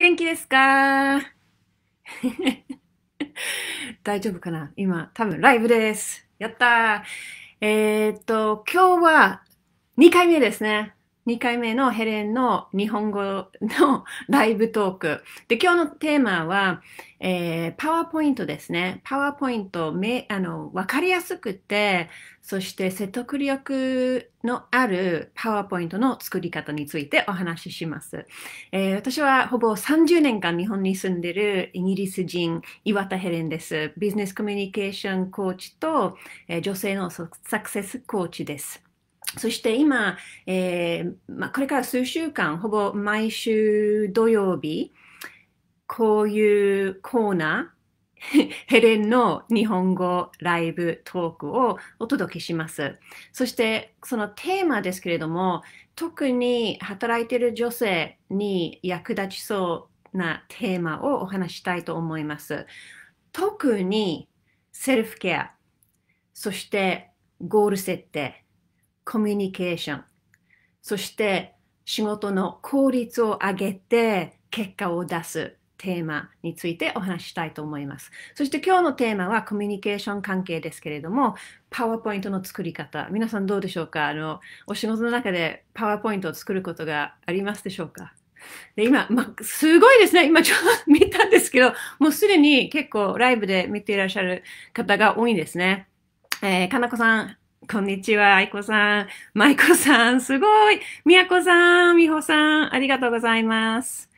元気ですか 大丈夫かな今、多分ライブです。やったー。えー、っと、今日は2回目ですね。2回目のヘレンの日本語のライブトーク。で、今日のテーマは、えー、パワーポイントですね。パワーポイント、め、あの、わかりやすくて、そして説得力のあるパワーポイントの作り方についてお話しします。えー、私はほぼ30年間日本に住んでるイギリス人、岩田ヘレンです。ビジネスコミュニケーションコーチと、えー、女性のサクセスコーチです。そして今、えー、まあ、これから数週間、ほぼ毎週土曜日、こういうコーナー、ヘレンの日本語ライブトークをお届けします。そしてそのテーマですけれども、特に働いている女性に役立ちそうなテーマをお話したいと思います。特にセルフケア、そしてゴール設定。コミュニケーション、そして仕事の効率を上げて結果を出すテーマについてお話ししたいと思います。そして今日のテーマはコミュニケーション関係ですけれども、パワーポイントの作り方、皆さんどうでしょうかあの、お仕事の中でパワーポイントを作ることがありますでしょうかで今、ま、すごいですね。今ちょっと見たんですけど、もうすでに結構ライブで見ていらっしゃる方が多いんですね。えー、かなこさん、こんにちは、愛子さん。舞子さん、すごい。やこさん、みほさん、ありがとうございます。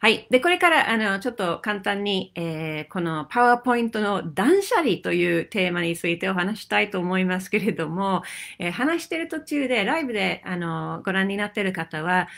はい。で、これから、あの、ちょっと簡単に、えー、このパワーポイントの断捨離というテーマについてお話したいと思いますけれども、えー、話してる途中で、ライブで、あの、ご覧になってる方は、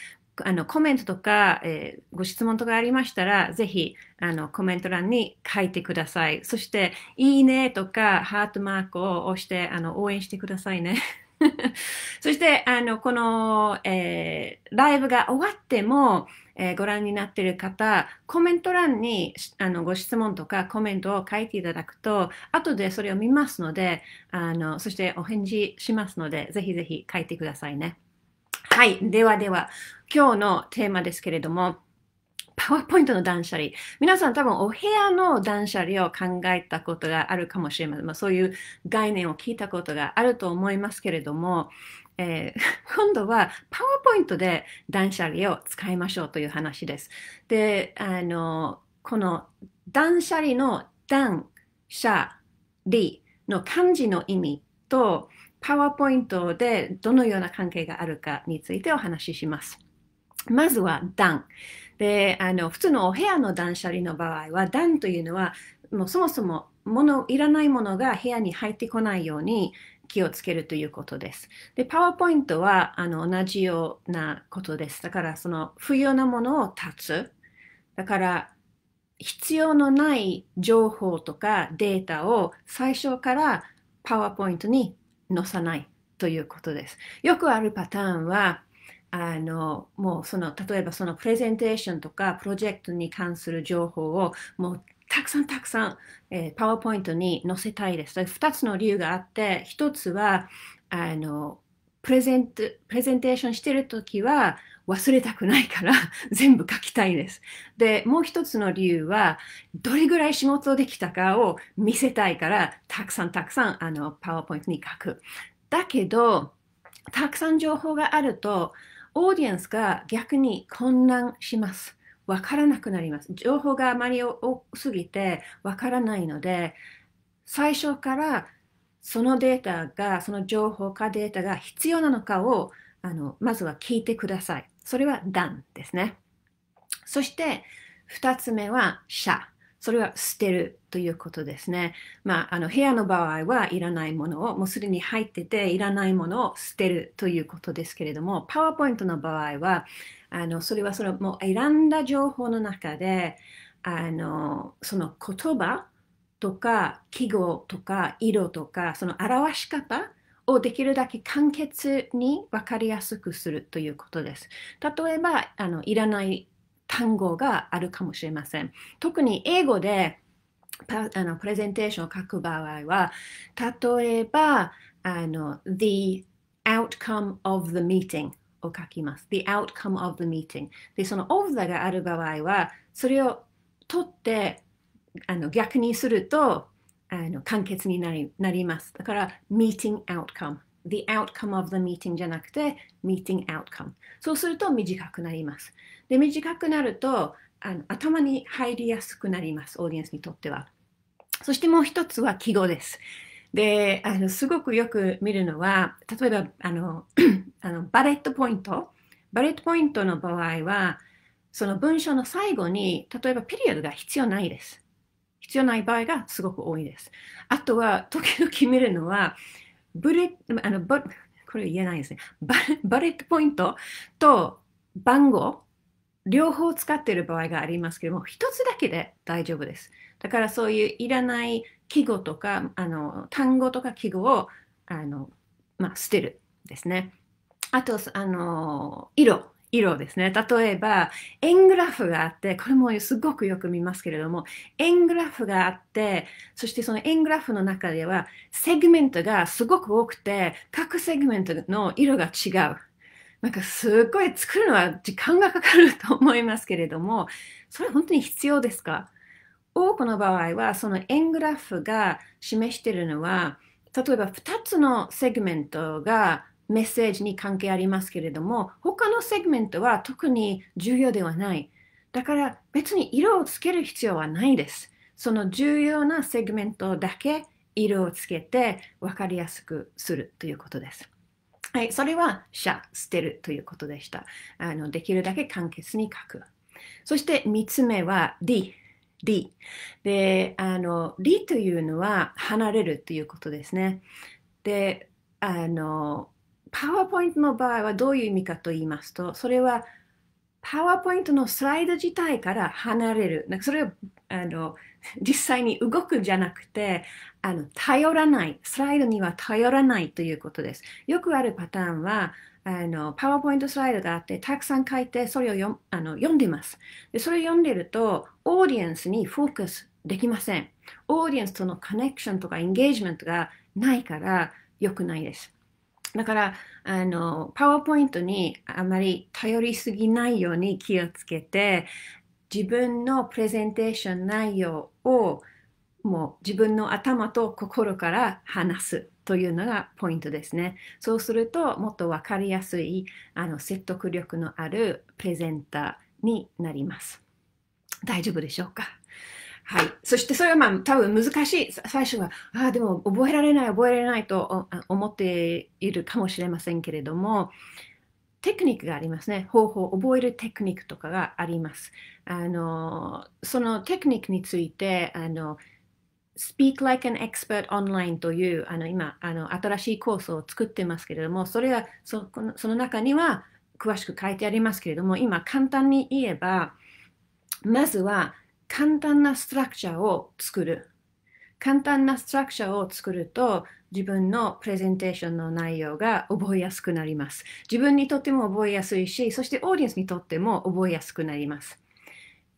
あの、コメントとか、えー、ご質問とかありましたら、ぜひ、あの、コメント欄に書いてください。そして、いいねとか、ハートマークを押して、あの、応援してくださいね。そして、あの、この、えー、ライブが終わっても、えー、ご覧になっている方、コメント欄にあのご質問とかコメントを書いていただくと、後でそれを見ますので、あのそしてお返事しますので、ぜひぜひ書いてくださいね。はい。ではでは、今日のテーマですけれども、パワーポイントの断捨離。皆さん多分お部屋の断捨離を考えたことがあるかもしれません。まあ、そういう概念を聞いたことがあると思いますけれども、えー、今度はパワーポイントで断捨離を使いましょうという話です。で、あの、この断捨離の断捨離の漢字の意味と、パワーポイントでどのような関係があるかについてお話しします。まずは断。であの普通のお部屋の断捨離の場合は段というのはもうそもそも物いらないものが部屋に入ってこないように気をつけるということです。で、パワーポイントはあの同じようなことです。だからその不要なものを断つ。だから必要のない情報とかデータを最初からパワーポイントに載さないということです。よくあるパターンはあの、もうその、例えばそのプレゼンテーションとかプロジェクトに関する情報をもうたくさんたくさん、えー、パワーポイントに載せたいです。2つの理由があって、1つは、あの、プレゼント、プレゼンテーションしてるときは忘れたくないから 全部書きたいです。で、もう一つの理由は、どれぐらい仕事できたかを見せたいから、たくさんたくさん、あの、パワーポイントに書く。だけど、たくさん情報があると、オーディエンスが逆に混乱します。わからなくなります。情報があまり多すぎてわからないので、最初からそのデータが、その情報かデータが必要なのかをあのまずは聞いてください。それは段ですね。そして二つ目は社。それは捨てるということですね。まあ、あの部屋の場合はいらないものをもうすでに入ってていらないものを捨てるということですけれども、パワーポイントの場合は、あのそれはそのもう選んだ情報の中で、あのその言葉とか記号とか色とかその表し方をできるだけ簡潔に分かりやすくするということです。例えばあのいらない単語があるかもしれません。特に英語であのプレゼンテーションを書く場合は、例えば、あの、the outcome of the meeting を書きます。the outcome of the meeting。で、その of the がある場合は、それを取ってあの逆にするとあの簡潔になりなります。だから、meeting outcome the outcome of the meeting じゃなくて meeting outcome そうすると短くなりますで短くなるとあの頭に入りやすくなりますオーディエンスにとってはそしてもう一つは記号ですであのすごくよく見るのは例えばあの あのバレットポイントバレットポイントの場合はその文章の最後に例えばピリオドが必要ないです必要ない場合がすごく多いですあとは時々見るのはブレあのこれ言えないですねバ。バレットポイントと番号、両方使っている場合がありますけども、一つだけで大丈夫です。だからそういういらない記号とか、あの単語とか記号をあの、まあ、捨てるですね。あと、あの色。色ですね。例えば、円グラフがあって、これもすごくよく見ますけれども、円グラフがあって、そしてその円グラフの中では、セグメントがすごく多くて、各セグメントの色が違う。なんかすごい作るのは時間がかかると思いますけれども、それ本当に必要ですか多くの場合は、その円グラフが示しているのは、例えば2つのセグメントがメッセージに関係ありますけれども他のセグメントは特に重要ではないだから別に色をつける必要はないですその重要なセグメントだけ色をつけて分かりやすくするということです。はい、それは写、捨てるということでした。あのできるだけ簡潔に書く。そして3つ目は D。D。で、あの、D というのは離れるということですね。で、あの、パワーポイントの場合はどういう意味かと言いますと、それはパワーポイントのスライド自体から離れる。なんかそれをあの 実際に動くじゃなくてあの、頼らない。スライドには頼らないということです。よくあるパターンは、あのパワーポイントスライドがあって、たくさん書いて、それをよあの読んでますで。それを読んでると、オーディエンスにフォーカスできません。オーディエンスとのコネクションとかエンゲージメントがないから良くないです。だから、あの、パワーポイントにあまり頼りすぎないように気をつけて、自分のプレゼンテーション内容をもう自分の頭と心から話すというのがポイントですね。そうするともっと分かりやすいあの説得力のあるプレゼンターになります。大丈夫でしょうかはい。そしてそれはまあ多分難しい。最初は、ああ、でも覚えられない、覚えられないと思っているかもしれませんけれども、テクニックがありますね。方法、覚えるテクニックとかがあります。あの、そのテクニックについて、あの、Speak Like an Expert Online というあの今あの新しいコースを作ってますけれどもそれはそのその中には詳しく書いてありますけれども今簡単に言えばまずは簡単なストラクチャーを作る。簡単なストラクチャーを作ると自分のプレゼンテーションの内容が覚えやすくなります。自分にとっても覚えやすいし、そしてオーディエンスにとっても覚えやすくなります。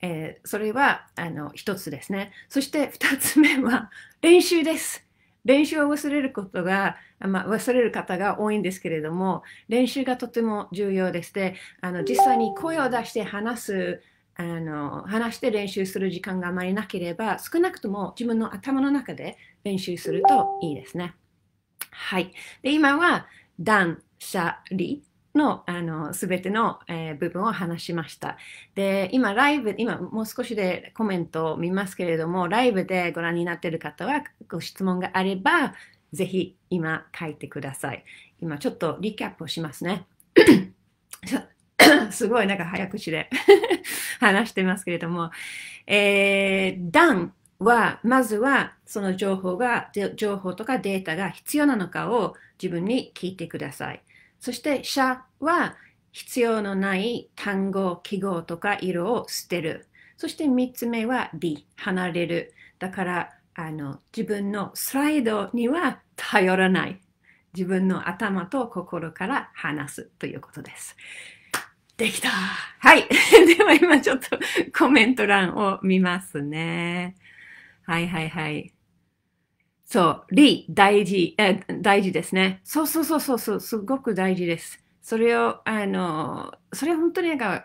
えー、それはあの1つですね。そして2つ目は練習です。練習を忘れることが、まあ、忘れる方が多いんですけれども練習がとても重要でしてあの実際に声を出して話すあの話して練習する時間があまりなければ少なくとも自分の頭の中で練習するといいですね。はい。で今は断捨離のあの全ての、えー、部分を話しました。で今ライブ今もう少しでコメントを見ますけれどもライブでご覧になっている方はご質問があればぜひ今書いてください。今ちょっとリキャップをしますね。すごいなんか早口で 話してますけれども、えー、ダンは、まずはその情報が、情報とかデータが必要なのかを自分に聞いてください。そして、シャは必要のない単語、記号とか色を捨てる。そして3つ目は B、離れる。だから、あの自分のスライドには頼らない。自分の頭と心から話すということです。できたはい。では今ちょっとコメント欄を見ますね。はいはいはい。そう、リ、大事、え大事ですね。そうそうそうそうそう、すごく大事です。それを、あの、それ本当になんか、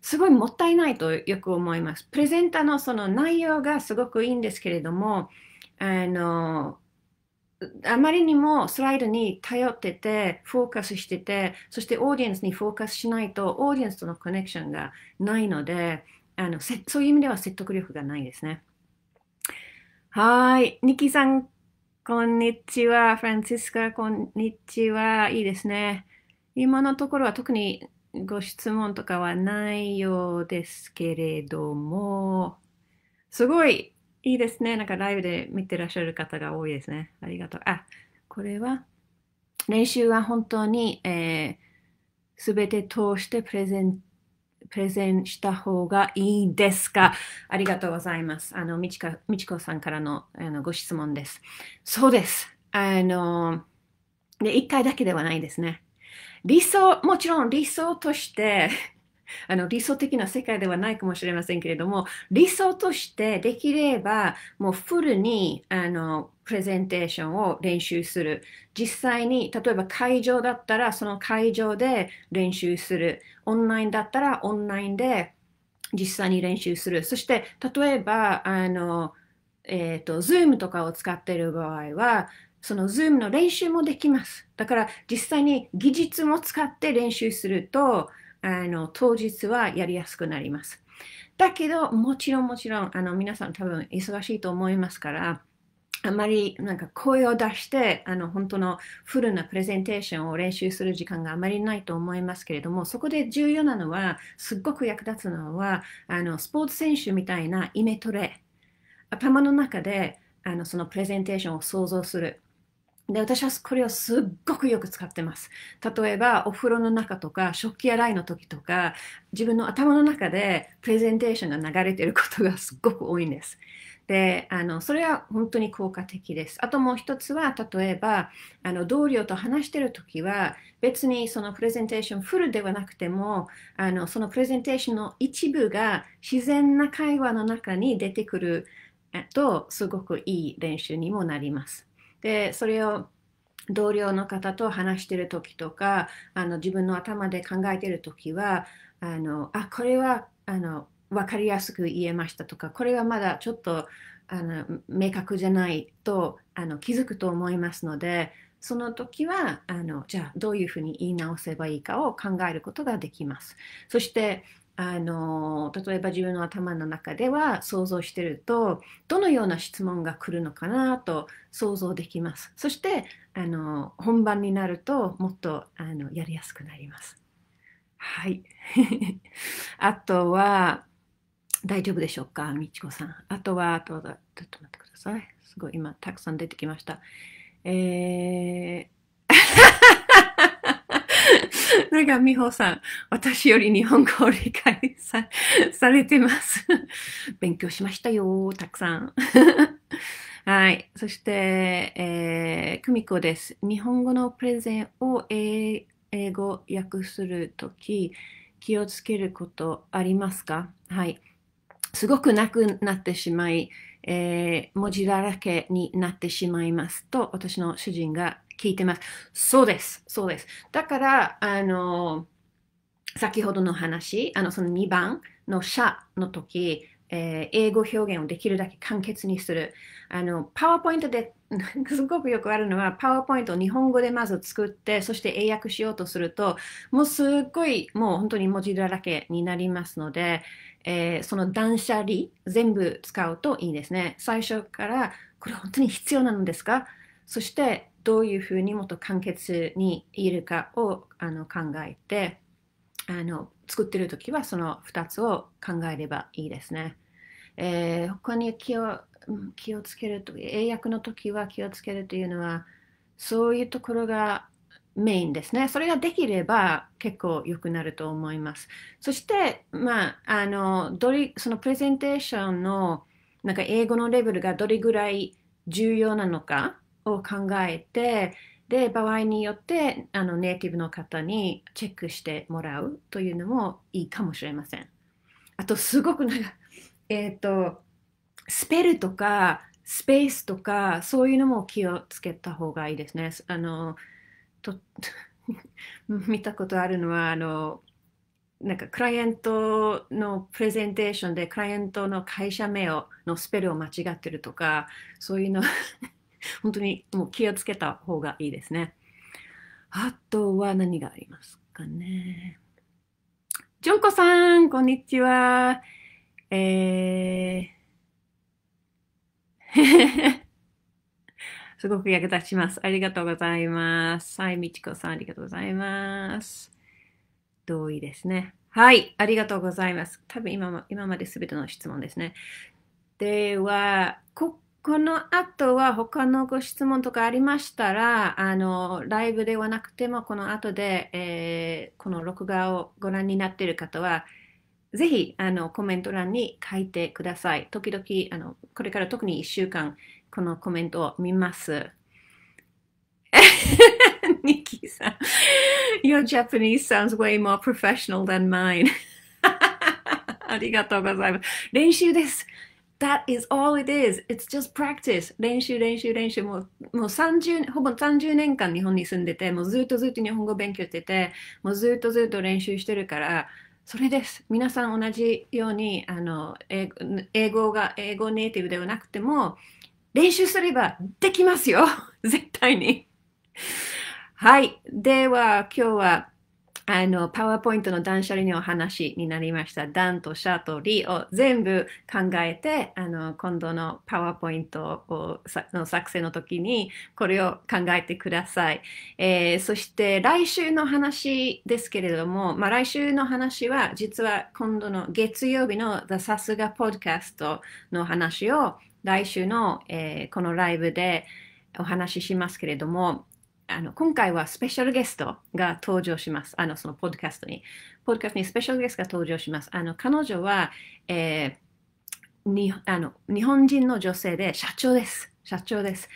すごいもったいないとよく思います。プレゼンターのその内容がすごくいいんですけれども、あの、あまりにもスライドに頼ってて、フォーカスしてて、そしてオーディエンスにフォーカスしないと、オーディエンスとのコネクションがないので、あのそういう意味では説得力がないですね。はい。ニキさん、こんにちは。フランシスカ、こんにちは。いいですね。今のところは特にご質問とかはないようですけれども、すごいいいですね。なんかライブで見てらっしゃる方が多いですね。ありがとう。あ、これは、練習は本当に、えー、全て通してプレゼン、プレゼンした方がいいですかありがとうございます。あの、みちか、みちこさんからのあのご質問です。そうです。あの、で、一回だけではないですね。理想、もちろん理想としてあの理想的な世界ではないかもしれませんけれども理想としてできればもうフルにあのプレゼンテーションを練習する実際に例えば会場だったらその会場で練習するオンラインだったらオンラインで実際に練習するそして例えばあの、えーと、Zoom とかを使っている場合はその Zoom の練習もできますだから実際に技術も使って練習するとあの当日はやりやすくなります。だけど、もちろんもちろん、あの皆さん多分忙しいと思いますから、あまりなんか声を出してあの本当のフルなプレゼンテーションを練習する時間があまりないと思いますけれどもそこで重要なのはすっごく役立つのはあのスポーツ選手みたいなイメトレ頭の中であのそのプレゼンテーションを想像するで、私はこれをすっごくよく使ってます。例えば、お風呂の中とか、食器洗いの時とか、自分の頭の中でプレゼンテーションが流れてることがすっごく多いんです。で、あの、それは本当に効果的です。あともう一つは、例えば、あの、同僚と話してる時は、別にそのプレゼンテーションフルではなくても、あの、そのプレゼンテーションの一部が自然な会話の中に出てくると、すごくいい練習にもなります。でそれを同僚の方と話してる時とかあの自分の頭で考えてる時はあのあこれはあの分かりやすく言えましたとかこれはまだちょっとあの明確じゃないとあの気づくと思いますのでその時はあのじゃあどういうふうに言い直せばいいかを考えることができます。そしてあの例えば自分の頭の中では想像してるとどのような質問が来るのかなと想像できますそしてあの本番になるともっとあのやりやすくなりますはい あとは大丈夫でしょうかみちこさんあとはあとはちょっと待ってくださいすごい今たくさん出てきましたえーなんか、美穂さん、私より日本語を理解さされてます。勉強しましたよ、たくさん。はい。そして、えー、久美子です。日本語のプレゼンを英語訳するとき、気をつけることありますかはい。すごくなくなってしまい、えー、文字だらけになってしまいますと、私の主人が聞いてます。そうです。そうです。だから、あの、先ほどの話、あの、その2番の社の時、えー、英語表現をできるだけ簡潔にする。あの、パワーポイントで、すごくよくあるのは、パワーポイントを日本語でまず作って、そして英訳しようとすると、もうすっごい、もう本当に文字だらけになりますので、えー、その断捨離、全部使うといいですね。最初から、これ本当に必要なのですかそして、どういうふうにもっと簡潔にいるかをあの考えてあの作ってる時はその2つを考えればいいですね。えー、他に気を気をつけると英訳の時は気をつけるというのはそういうところがメインですね。それができれば結構良くなると思います。そして、まあ、あのどれそのプレゼンテーションのなんか英語のレベルがどれぐらい重要なのかを考えてで場合によってあのネイティブの方にチェックしてもらうというのもいいかもしれません。あとすごくなんか えっ、ー、とスペルとかスペースとかそういうのも気をつけた方がいいですね。あのと 見たことあるのはあのなんかクライアントのプレゼンテーションでクライアントの会社名をのスペルを間違ってるとかそういうの本当にもう気をつけた方がいいですね。あとは何がありますかね。ジョンコさん、こんにちは。えー すごく役立ちます。ありがとうございます。はい、みちこさん、ありがとうございます。同意ですね。はい、ありがとうございます。多分今今まで全ての質問ですね。では、ここの後は他のご質問とかありましたら、あのライブではなくても、この後で、えー、この録画をご覧になっている方は、ぜひあのコメント欄に書いてください。時々あの、これから特に1週間、このコメントを見ます。ニキさん、Your Japanese sounds way more professional than mine. ありがとうございます。練習です。That is all it is. It's just practice. 練習、練習、練習。もう、もう30、ほぼ30年間日本に住んでて、もうずっとずっと日本語勉強してて、もうずっとずっと練習してるから、それです。皆さん同じように、あの、英語が、英語ネイティブではなくても、練習すればできますよ。絶対に。はい。では、今日は、あの、パワーポイントの断捨離のお話になりました。段とシャとリを全部考えて、あの、今度のパワーポイントをの作成の時に、これを考えてください。えー、そして、来週の話ですけれども、まあ、来週の話は、実は今度の月曜日の The さすがポッドキャストの話を、来週の、えー、このライブでお話ししますけれども、あの今回はスペシャルゲストが登場します。あのそのポッドキャストに。ポッドキャストにスペシャルゲストが登場します。あの彼女は、えー、にあの日本人の女性で社長です。社長です。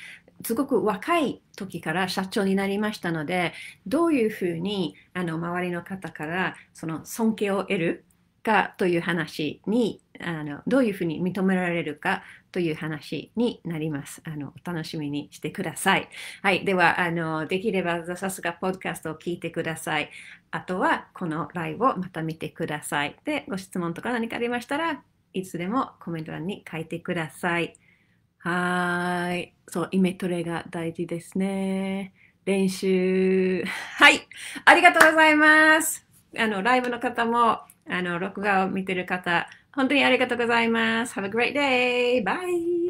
すごく若い時から社長になりましたので、どういうふうにあの周りの方からその尊敬を得るかという話にあのどういうふうに認められるかという話になります。あのお楽しみにしてください。はい、ではあのできればさすがポッドキャストを聞いてください。あとはこのライブをまた見てください。でご質問とか何かありましたらいつでもコメント欄に書いてください。はい、そうイメトレが大事ですね。練習はい、ありがとうございます。あのライブの方もあの、録画を見てる方、本当にありがとうございます。Have a great day! Bye!